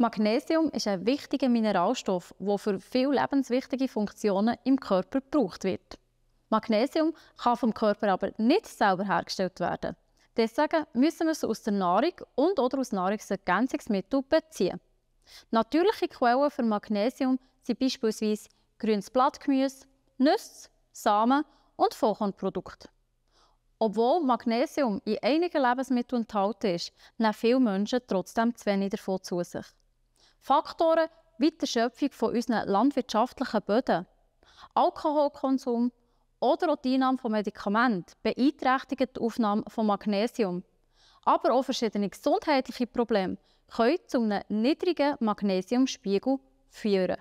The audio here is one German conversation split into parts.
Magnesium ist ein wichtiger Mineralstoff, der für viele lebenswichtige Funktionen im Körper gebraucht wird. Magnesium kann vom Körper aber nicht selber hergestellt werden. Deswegen müssen wir es aus der Nahrung und oder aus Nahrungsergänzungsmitteln beziehen. Natürliche Quellen für Magnesium sind beispielsweise grünes Blattgemüse, Nüsse, Samen und Vollkornprodukte. Obwohl Magnesium in einigen Lebensmitteln enthalten ist, nehmen viele Menschen trotzdem zu wenig davon zu sich. Faktoren wie die Schöpfung von unseren landwirtschaftlichen Böden, Alkoholkonsum oder auch die Einnahme von Medikamenten beeinträchtigen die Aufnahme von Magnesium. Aber auch verschiedene gesundheitliche Probleme können zu einem niedrigen Magnesiumspiegel führen.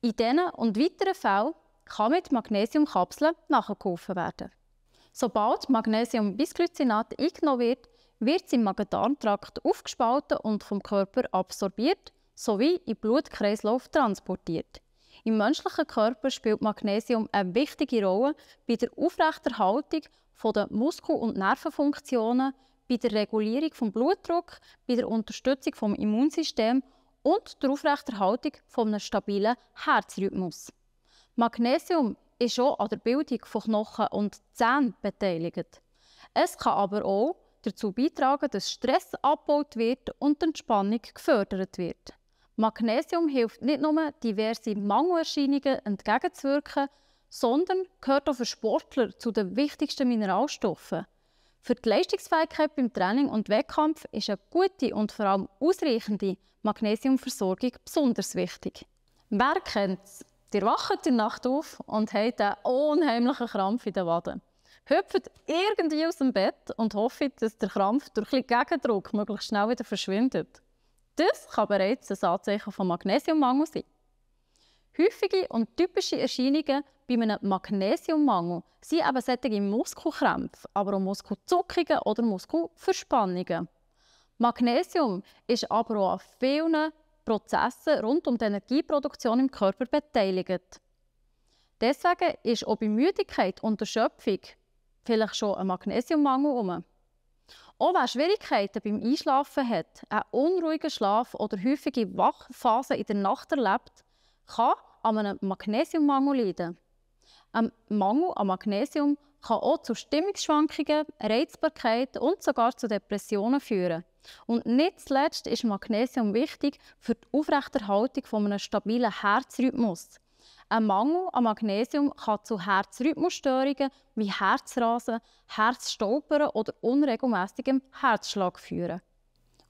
In diesen und weiteren Fällen kann mit Magnesiumkapseln nachgeholfen werden. Sobald Magnesium-Bisglycinat eingenommen wird, wird im Magen-Darm-Trakt aufgespalten und vom Körper absorbiert sowie in Blutkreislauf transportiert. Im menschlichen Körper spielt Magnesium eine wichtige Rolle bei der Aufrechterhaltung der Muskel- und Nervenfunktionen, bei der Regulierung des Blutdruck, bei der Unterstützung des Immunsystems und der Aufrechterhaltung eines stabilen Herzrhythmus. Magnesium ist auch an der Bildung von Knochen und Zähnen beteiligt. Es kann aber auch dazu beitragen, dass Stress abgebaut wird und Entspannung gefördert wird. Magnesium hilft nicht nur, diverse Mangelerscheinungen entgegenzuwirken, sondern gehört auch für Sportler zu den wichtigsten Mineralstoffen. Für die Leistungsfähigkeit beim Training und Wettkampf ist eine gute und vor allem ausreichende Magnesiumversorgung besonders wichtig. Wer kennt's? Ihr wacht in der Nacht auf und habt einen unheimlichen Krampf in den Waden hüpft irgendwie aus dem Bett und hofft, dass der Krampf durch ein bisschen Gegendruck möglichst schnell wieder verschwindet. Das kann bereits ein Anzeichen von Magnesiummangel sein. Häufige und typische Erscheinungen bei einem Magnesiummangel sind eben solche Muskelkrämpfe, aber auch Muskelzuckungen oder Muskelverspannungen. Magnesium ist aber auch an vielen Prozessen rund um die Energieproduktion im Körper beteiligt. Deswegen ist auch bei Müdigkeit und Erschöpfung vielleicht schon einen Magnesiummangel herum. Auch wer Schwierigkeiten beim Einschlafen hat, einen unruhigen Schlaf oder häufige Wachphasen in der Nacht erlebt, kann an einem Magnesiummangel leiden. Ein Mangel an Magnesium kann auch zu Stimmungsschwankungen, Reizbarkeit und sogar zu Depressionen führen. Und nicht zuletzt ist Magnesium wichtig für die Aufrechterhaltung eines stabilen Herzrhythmus. Ein Mangel an Magnesium kann zu Herzrhythmusstörungen wie Herzrasen, Herzstolpern oder unregelmäßigem Herzschlag führen.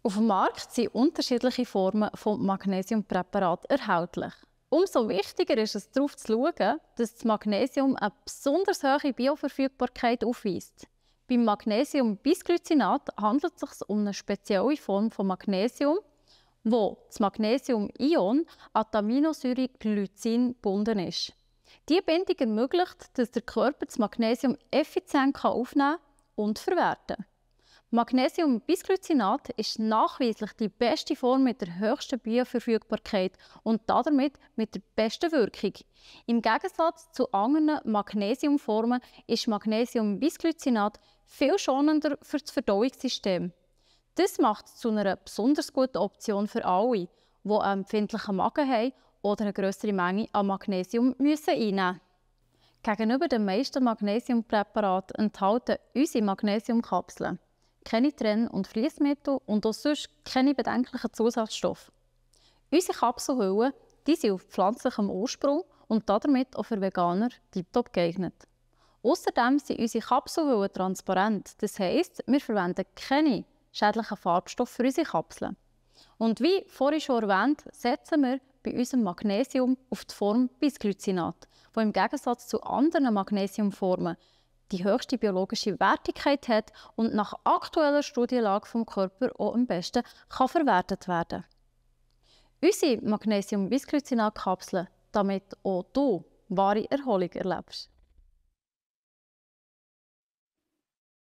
Auf dem Markt sind unterschiedliche Formen von Magnesiumpräparaten erhältlich. Umso wichtiger ist es, darauf zu schauen, dass das Magnesium eine besonders hohe Bioverfügbarkeit aufweist. Beim Magnesium-Bisglycinat handelt es sich um eine spezielle Form von Magnesium, wo das Magnesium-Ion an die Aminosäure Glycin gebunden ist. Diese Bindung ermöglicht, dass der Körper das Magnesium effizient aufnehmen und verwerten kann. Magnesium Bisglycinat ist nachweislich die beste Form mit der höchsten Bioverfügbarkeit und damit mit der besten Wirkung. Im Gegensatz zu anderen Magnesiumformen ist Magnesium Bisglycinat viel schonender für das Verdauungssystem. Das macht es zu einer besonders guten Option für alle, die einen empfindlichen Magen haben oder eine größere Menge an Magnesium müssen einnehmen Gegenüber den meisten Magnesiumpräparaten enthalten unsere Magnesiumkapseln keine Trenn- und Fließmittel und auch sonst keine bedenklichen Zusatzstoffe. Unsere Kapselhüllen die sind auf pflanzlichem Ursprung und damit auch für Veganer tiptop geeignet. Außerdem sind unsere Kapselhüllen transparent, das heisst, wir verwenden keine schädlichen Farbstoff für unsere Kapseln. Und wie vorhin schon erwähnt, setzen wir bei unserem Magnesium auf die Form Bisglycinat, wo im Gegensatz zu anderen Magnesiumformen die höchste biologische Wertigkeit hat und nach aktueller Studienlage vom Körper auch am besten kann verwertet werden. Unsere Magnesium-Bisglycinat-Kapseln, damit auch du wahre Erholung erlebst.